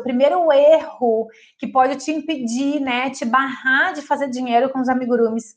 O primeiro erro que pode te impedir, né, te barrar de fazer dinheiro com os amigurumis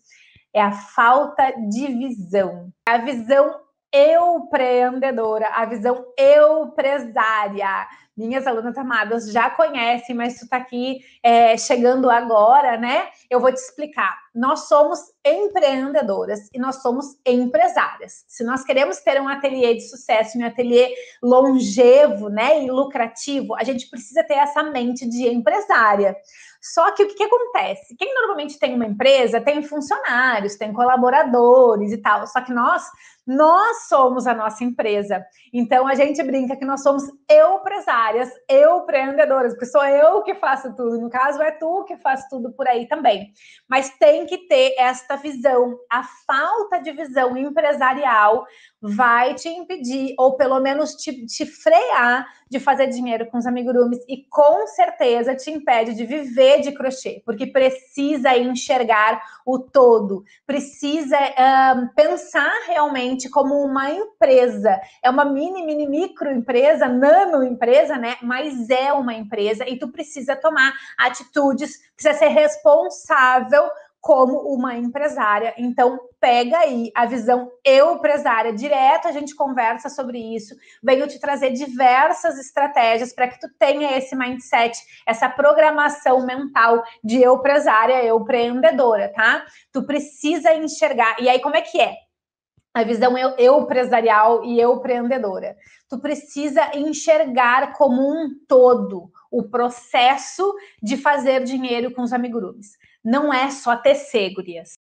é a falta de visão. A visão eu empreendedora, a visão eu empresária minhas alunas amadas já conhecem, mas tu está aqui é, chegando agora, né? Eu vou te explicar. Nós somos empreendedoras e nós somos empresárias. Se nós queremos ter um ateliê de sucesso, um ateliê longevo, né, e lucrativo, a gente precisa ter essa mente de empresária. Só que o que, que acontece? Quem normalmente tem uma empresa tem funcionários, tem colaboradores e tal. Só que nós nós somos a nossa empresa. Então a gente brinca que nós somos empresárias eu empreendedoras, porque sou eu que faço tudo, no caso é tu que faz tudo por aí também. Mas tem que ter esta visão. A falta de visão empresarial vai te impedir, ou pelo menos te, te frear de fazer dinheiro com os amigurumis e com certeza te impede de viver de crochê, porque precisa enxergar o todo, precisa um, pensar realmente como uma empresa. É uma mini, mini, micro empresa, nano empresa, né? Mas é uma empresa e tu precisa tomar atitudes, precisa ser responsável como uma empresária. Então, pega aí a visão eu empresária direto, a gente conversa sobre isso. Venho te trazer diversas estratégias para que tu tenha esse mindset, essa programação mental de eu empresária, eu empreendedora, tá? Tu precisa enxergar. E aí como é que é? a visão eu, eu empresarial e eu empreendedora. Tu precisa enxergar como um todo o processo de fazer dinheiro com os amigurumis. Não é só ter segurias.